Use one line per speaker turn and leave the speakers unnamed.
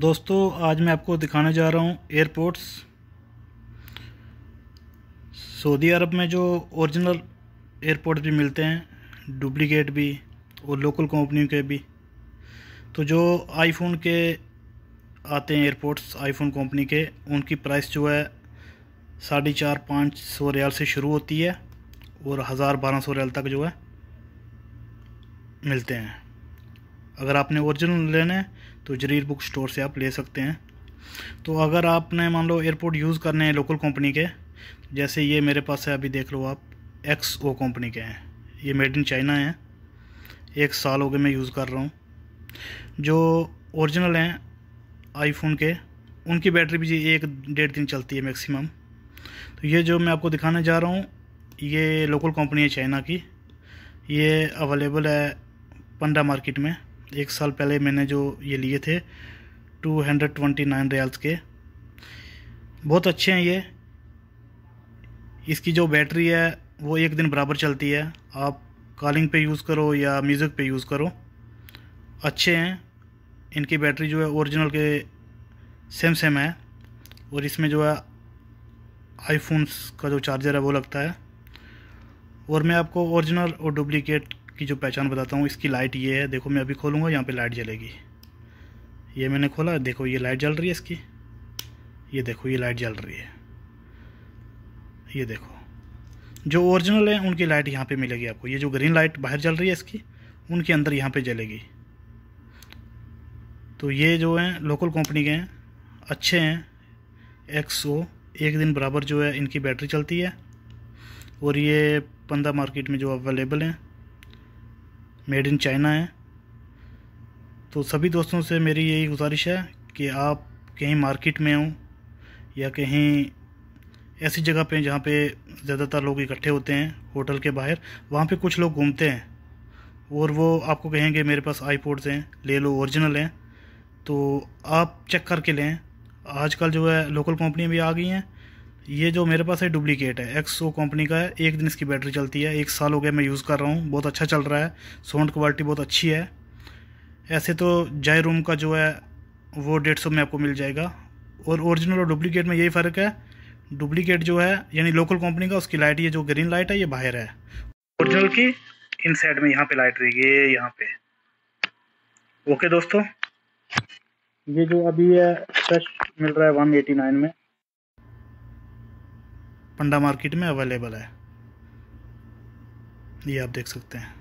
दोस्तों आज मैं आपको दिखाने जा रहा हूँ एयरपोर्ट्स सऊदी अरब में जो ओरिजिनल एयरपोर्ट भी मिलते हैं डुप्लीकेट भी और लोकल कंपनी के भी तो जो आईफोन के आते हैं एयरपोर्ट्स आईफोन कंपनी के उनकी प्राइस जो है साढ़े चार पाँच सौ रियाल से शुरू होती है और हज़ार बारह सौ रियाल तक जो है मिलते हैं अगर आपने ओरिजिनल लेना है तो जरीर बुक स्टोर से आप ले सकते हैं तो अगर आपने मान लो एयरपोर्ट यूज़ करने हैं लोकल कंपनी के जैसे ये मेरे पास है अभी देख लो आप एक्स ओ कंपनी के हैं ये मेड इन चाइना है एक साल हो गए मैं यूज़ कर रहा हूँ जो ओरिजिनल हैं आईफोन के उनकी बैटरी भी जी एक डेढ़ दिन चलती है मैक्सिमम तो ये जो मैं आपको दिखाने जा रहा हूँ ये लोकल कंपनी है चाइना की ये अवेलेबल है पंडा मार्केट में एक साल पहले मैंने जो ये लिए थे two hundred twenty nine riyals के बहुत अच्छे हैं ये इसकी जो बैटरी है वो एक दिन बराबर चलती है आप कॉलिंग पे यूज़ करो या म्यूज़िक पे यूज़ करो अच्छे हैं इनकी बैटरी जो है ओरिजिनल के सेम सेम है और इसमें जो है आईफोन्स का जो चार्जर है वो लगता है और मैं आपको ओरिजिनल और डुप्लीकेट की जो पहचान बताता हूँ इसकी लाइट ये है देखो मैं अभी खोलूँगा यहाँ पे लाइट जलेगी ये मैंने खोला देखो ये लाइट जल रही है इसकी ये देखो ये लाइट जल रही है ये देखो जो ओरिजिनल है उनकी लाइट यहाँ पे मिलेगी आपको ये जो ग्रीन लाइट बाहर जल रही है इसकी उनके अंदर यहाँ पे जलेगी तो ये जो हैं लोकल कंपनी के हैं अच्छे हैं एक्सो एक दिन बराबर जो है इनकी बैटरी चलती है और ये पंदा मार्केट में जो अवेलेबल हैं मेड इन चाइना है तो सभी दोस्तों से मेरी यही गुजारिश है कि आप कहीं मार्केट में हों या कहीं ऐसी जगह पे जहाँ पे ज़्यादातर लोग इकट्ठे होते हैं होटल के बाहर वहाँ पे कुछ लोग घूमते हैं और वो आपको कहेंगे मेरे पास आई हैं ले लो ओरिजिनल हैं तो आप चेक करके लें आजकल जो है लोकल कंपनी भी आ गई हैं ये जो मेरे पास है डुप्लीकेट है एक्सो कंपनी का है एक दिन इसकी बैटरी चलती है एक साल हो गया मैं यूज़ कर रहा हूँ बहुत अच्छा चल रहा है साउंड क्वालिटी बहुत अच्छी है ऐसे तो जय रूम का जो है वो डेढ़ सौ में आपको मिल जाएगा और ओरिजिनल और डुप्लीकेट में यही फ़र्क है डुप्लीकेट जो है यानी लोकल कंपनी का उसकी लाइट ये जो ग्रीन लाइट है ये बाहर है ओरिजिनल की इन साइड में यहाँ पर लाइट रहेगी ये यहाँ पे ओके दोस्तों ये जो अभी है फ्रेश मिल रहा है वन एटी नाइन में पंडा मार्केट में अवेलेबल है ये आप देख सकते हैं